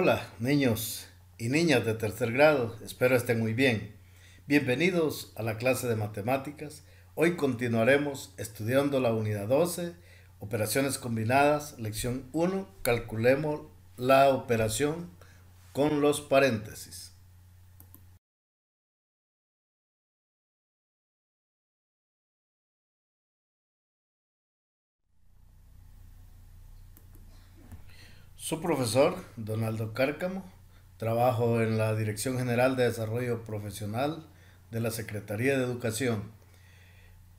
Hola, niños y niñas de tercer grado, espero estén muy bien. Bienvenidos a la clase de matemáticas. Hoy continuaremos estudiando la unidad 12, operaciones combinadas, lección 1, calculemos la operación con los paréntesis. Su profesor, Donaldo Cárcamo, trabajo en la Dirección General de Desarrollo Profesional de la Secretaría de Educación.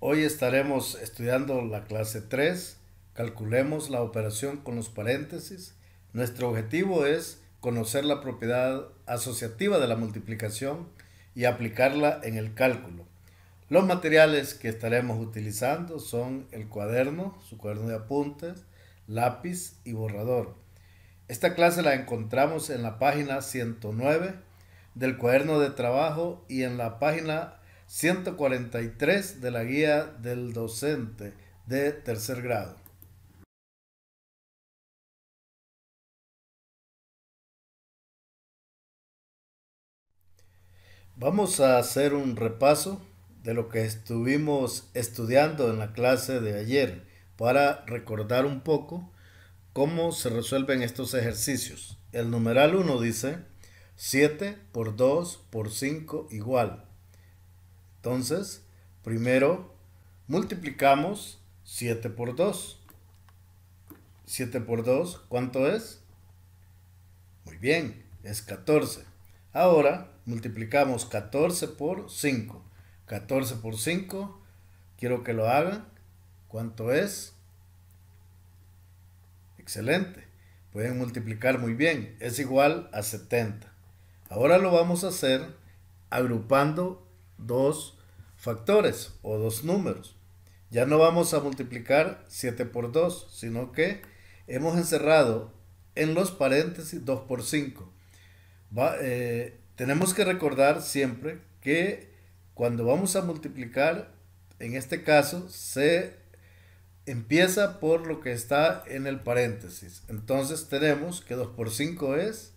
Hoy estaremos estudiando la clase 3, calculemos la operación con los paréntesis. Nuestro objetivo es conocer la propiedad asociativa de la multiplicación y aplicarla en el cálculo. Los materiales que estaremos utilizando son el cuaderno, su cuaderno de apuntes, lápiz y borrador. Esta clase la encontramos en la página 109 del cuaderno de trabajo y en la página 143 de la guía del docente de tercer grado. Vamos a hacer un repaso de lo que estuvimos estudiando en la clase de ayer para recordar un poco ¿Cómo se resuelven estos ejercicios? El numeral 1 dice 7 por 2 por 5 igual. Entonces, primero multiplicamos 7 por 2. 7 por 2, ¿cuánto es? Muy bien, es 14. Ahora multiplicamos 14 por 5. 14 por 5, quiero que lo hagan. ¿Cuánto es? Excelente. Pueden multiplicar muy bien. Es igual a 70. Ahora lo vamos a hacer agrupando dos factores o dos números. Ya no vamos a multiplicar 7 por 2, sino que hemos encerrado en los paréntesis 2 por 5. Eh, tenemos que recordar siempre que cuando vamos a multiplicar, en este caso, se empieza por lo que está en el paréntesis. Entonces tenemos que 2 por 5 es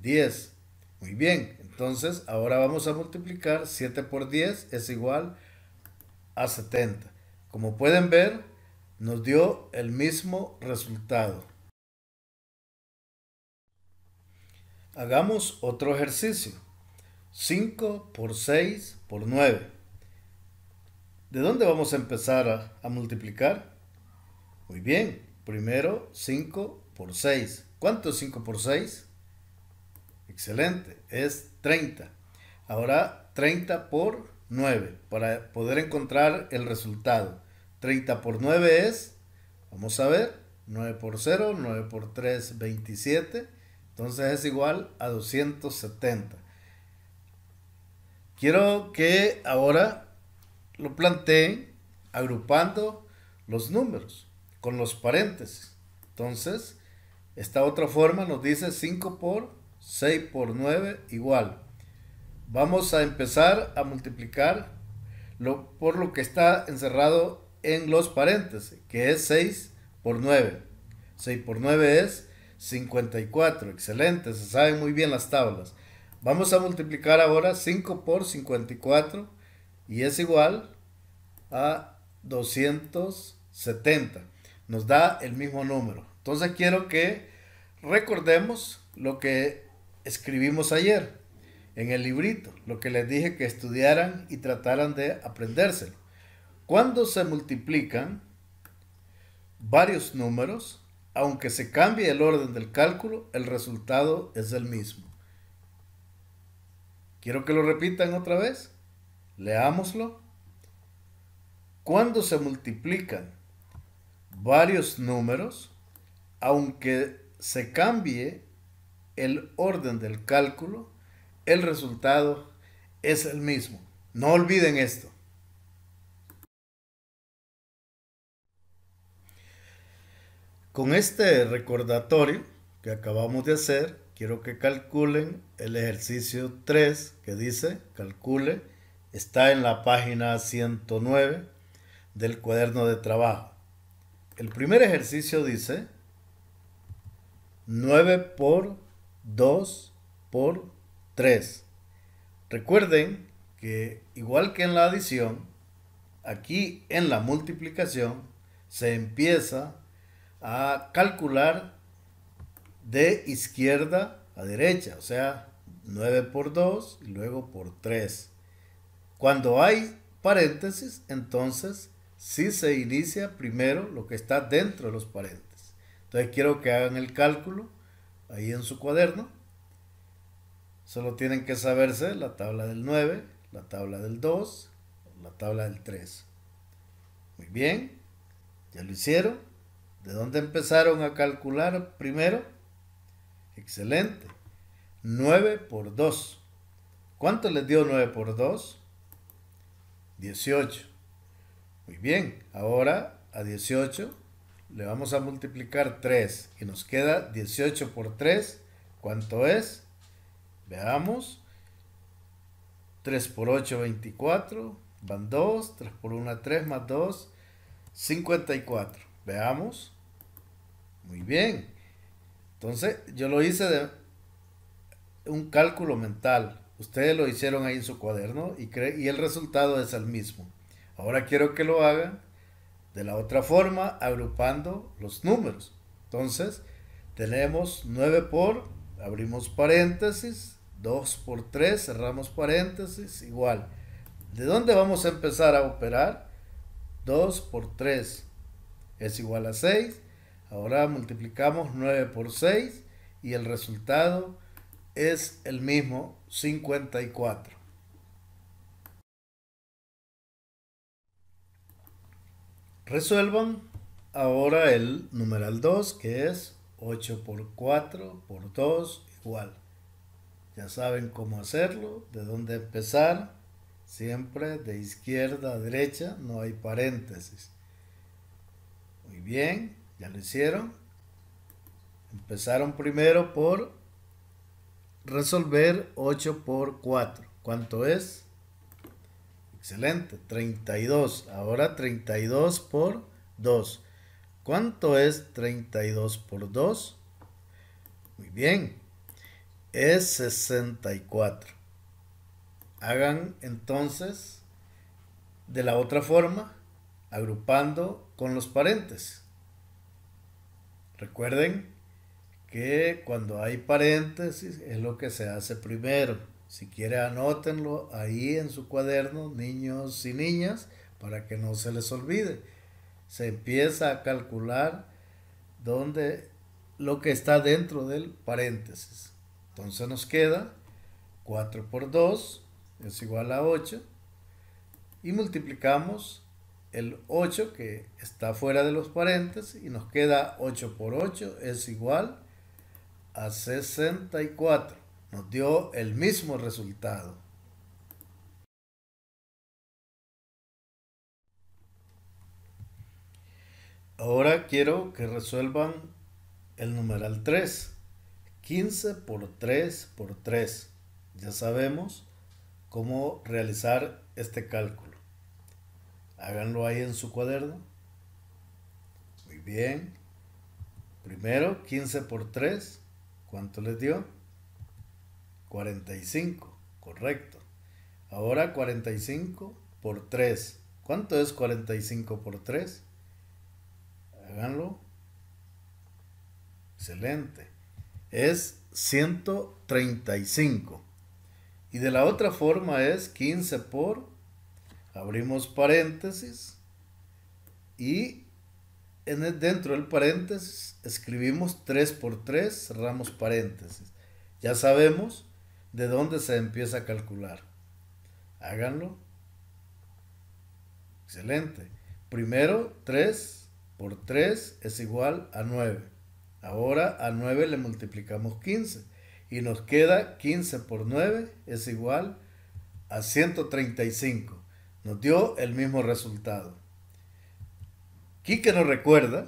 10. Muy bien, entonces ahora vamos a multiplicar 7 por 10 es igual a 70. Como pueden ver, nos dio el mismo resultado. Hagamos otro ejercicio. 5 por 6 por 9. ¿De dónde vamos a empezar a, multiplicar? Muy bien, primero 5 por 6. ¿Cuánto es 5 por 6? Excelente, es 30. Ahora 30 por 9 para poder encontrar el resultado. 30 por 9 es, vamos a ver, 9 por 0, 9 por 3, 27. Entonces es igual a 270. Quiero que ahora lo planteé agrupando los números con los paréntesis. Entonces, esta otra forma nos dice 5 por 6 por 9 igual. Vamos a empezar a multiplicar por lo que está encerrado en los paréntesis, que es 6 por 9. 6 por 9 es 54. Excelente, se saben muy bien las tablas. Vamos a multiplicar ahora 5 por 54 y es igual a 270. Nos da el mismo número. Entonces quiero que recordemos lo que escribimos ayer en el librito, lo que les dije que estudiaran y trataran de aprendérselo. Cuando se multiplican varios números, aunque se cambie el orden del cálculo, el resultado es el mismo. Quiero que lo repitan otra vez. Leámoslo. Cuando se multiplican varios números, aunque se cambie el orden del cálculo, el resultado es el mismo. No olviden esto. Con este recordatorio que acabamos de hacer, quiero que calculen el ejercicio 3 que dice calcule está en la página 109 del cuaderno de trabajo. El primer ejercicio dice 9 por 2 por 3. Recuerden que igual que en la adición, aquí en la multiplicación se empieza a calcular de izquierda a derecha, o sea, 9 por 2 y luego por 3. Cuando hay paréntesis, entonces sí se inicia primero lo que está dentro de los paréntesis. Entonces quiero que hagan el cálculo ahí en su cuaderno. Solo tienen que saberse la tabla del 9, la tabla del 2, la tabla del 3. Muy bien, ya lo hicieron. ¿De dónde empezaron a calcular primero? Excelente. 9 por 2. ¿Cuánto les dio 9 por 2? 18. Muy bien, ahora a 18 le vamos a multiplicar 3 y nos queda 18 por 3. ¿Cuánto es? Veamos. 3 por 8, 24. Van 2. 3 por 1, 3 más 2, 54. Veamos. Muy bien. Entonces yo lo hice de un cálculo mental. Ustedes lo hicieron ahí en su cuaderno y, y el resultado es el mismo. Ahora quiero que lo hagan de la otra forma, agrupando los números. Entonces, tenemos 9 por, abrimos paréntesis, 2 por 3, cerramos paréntesis, igual. ¿De dónde vamos a empezar a operar? 2 por 3 es igual a 6. Ahora multiplicamos 9 por 6 y el resultado es el mismo 54. Resuelvan ahora el numeral 2 que es 8 por 4 por 2 igual. Ya saben cómo hacerlo, de dónde empezar. Siempre de izquierda a derecha, no hay paréntesis. Muy bien, ya lo hicieron. Empezaron primero por resolver 8 por 4. ¿Cuánto es? Excelente, 32. Ahora 32 por 2. ¿Cuánto es 32 por 2? Muy bien, es 64. Hagan entonces de la otra forma, agrupando con los paréntesis. Recuerden que cuando hay paréntesis es lo que se hace primero. Si quiere anótenlo ahí en su cuaderno, niños y niñas, para que no se les olvide. Se empieza a calcular donde lo que está dentro del paréntesis. Entonces nos queda 4 por 2 es igual a 8 y multiplicamos el 8 que está fuera de los paréntesis y nos queda 8 por 8 es igual a a 64. Nos dio el mismo resultado. Ahora quiero que resuelvan el numeral 3. 15 por 3 por 3. Ya sabemos cómo realizar este cálculo. Háganlo ahí en su cuaderno. Muy bien. Primero, 15 por 3. ¿Cuánto les dio? 45, correcto. Ahora 45 por 3. ¿Cuánto es 45 por 3? Háganlo. Excelente. Es 135. Y de la otra forma es 15 por, abrimos paréntesis, y dentro del paréntesis escribimos 3 por 3, cerramos paréntesis. Ya sabemos de dónde se empieza a calcular. Háganlo. Excelente. Primero 3 por 3 es igual a 9. Ahora a 9 le multiplicamos 15 y nos queda 15 por 9 es igual a 135. Nos dio el mismo resultado. Quique nos recuerda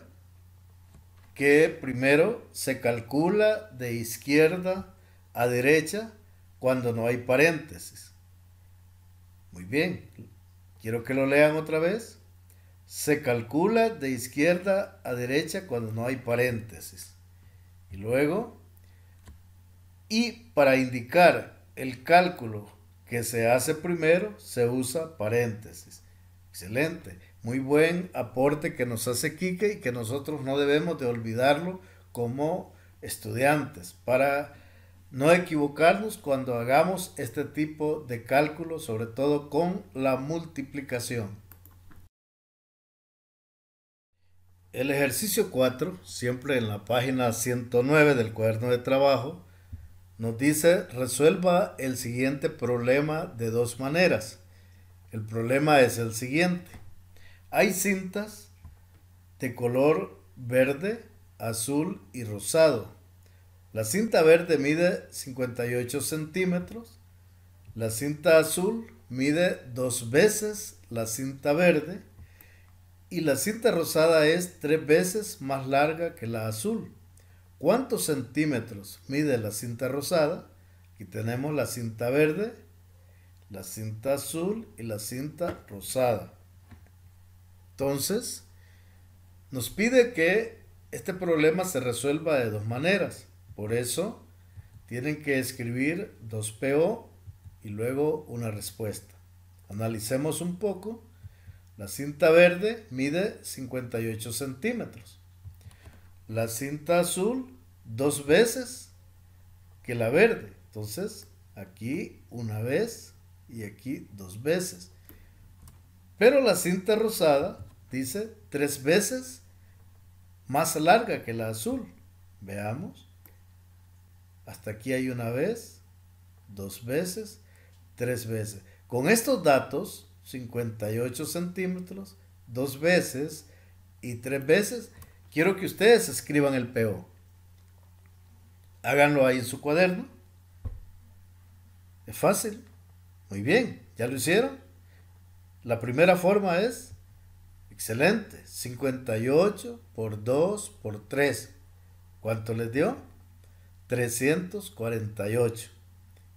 que primero se calcula de izquierda a derecha cuando no hay paréntesis. Muy bien, quiero que lo lean otra vez. Se calcula de izquierda a derecha cuando no hay paréntesis. Y luego, y para indicar el cálculo que se hace primero, se usa paréntesis. Excelente. Muy buen aporte que nos hace Quique y que nosotros no debemos de olvidarlo como estudiantes para no equivocarnos cuando hagamos este tipo de cálculos, sobre todo con la multiplicación. El ejercicio 4, siempre en la página 109 del cuaderno de trabajo, nos dice resuelva el siguiente problema de dos maneras. El problema es el siguiente. Hay cintas de color verde, azul y rosado. La cinta verde mide 58 centímetros. La cinta azul mide dos veces la cinta verde. Y la cinta rosada es tres veces más larga que la azul. ¿Cuántos centímetros mide la cinta rosada? Aquí tenemos la cinta verde, la cinta azul y la cinta rosada. Entonces, nos pide que este problema se resuelva de dos maneras. Por eso, tienen que escribir 2PO y luego una respuesta. Analicemos un poco. La cinta verde mide 58 centímetros. La cinta azul dos veces que la verde. Entonces, aquí una vez y aquí dos veces. Pero la cinta rosada, dice, tres veces más larga que la azul. Veamos. Hasta aquí hay una vez, dos veces, tres veces. Con estos datos, 58 centímetros, dos veces y tres veces, quiero que ustedes escriban el PO. Háganlo ahí en su cuaderno. Es fácil. Muy bien, ¿ya lo hicieron? La primera forma es, excelente, 58 por 2 por 3. ¿Cuánto les dio? 348.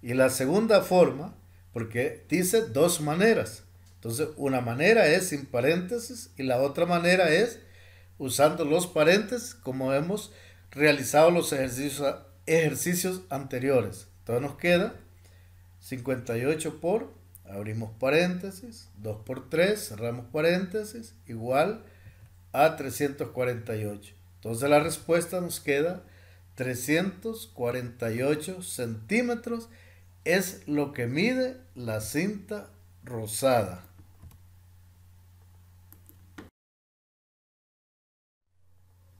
Y la segunda forma, porque dice dos maneras. Entonces, una manera es sin paréntesis y la otra manera es usando los paréntesis como hemos realizado los ejercicios, ejercicios anteriores. Entonces nos queda 58 por abrimos paréntesis, 2 por 3, cerramos paréntesis, igual a 348. Entonces la respuesta nos queda 348 centímetros es lo que mide la cinta rosada.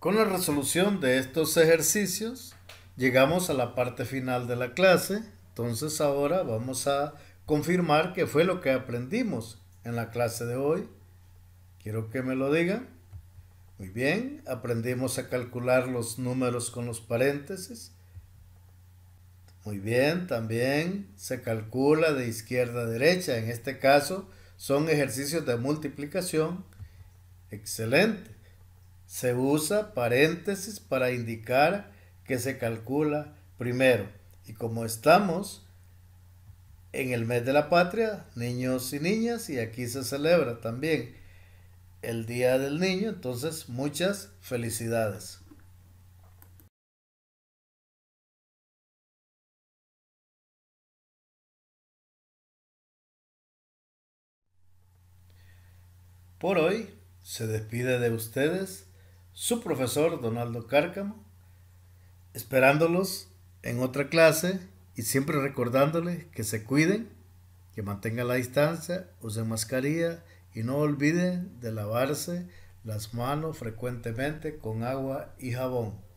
Con la resolución de estos ejercicios llegamos a la parte final de la clase, entonces ahora vamos a confirmar que fue lo que aprendimos en la clase de hoy. Quiero que me lo digan. Muy bien, aprendimos a calcular los números con los paréntesis. Muy bien, también se calcula de izquierda a derecha. En este caso son ejercicios de multiplicación. Excelente. Se usa paréntesis para indicar que se calcula primero. Y como estamos en el mes de la patria, niños y niñas, y aquí se celebra también el Día del Niño, entonces muchas felicidades. Por hoy se despide de ustedes su profesor Donaldo Cárcamo, esperándolos en otra clase y siempre recordándoles que se cuiden, que mantengan la distancia, usen mascarilla y no olviden de lavarse las manos frecuentemente con agua y jabón.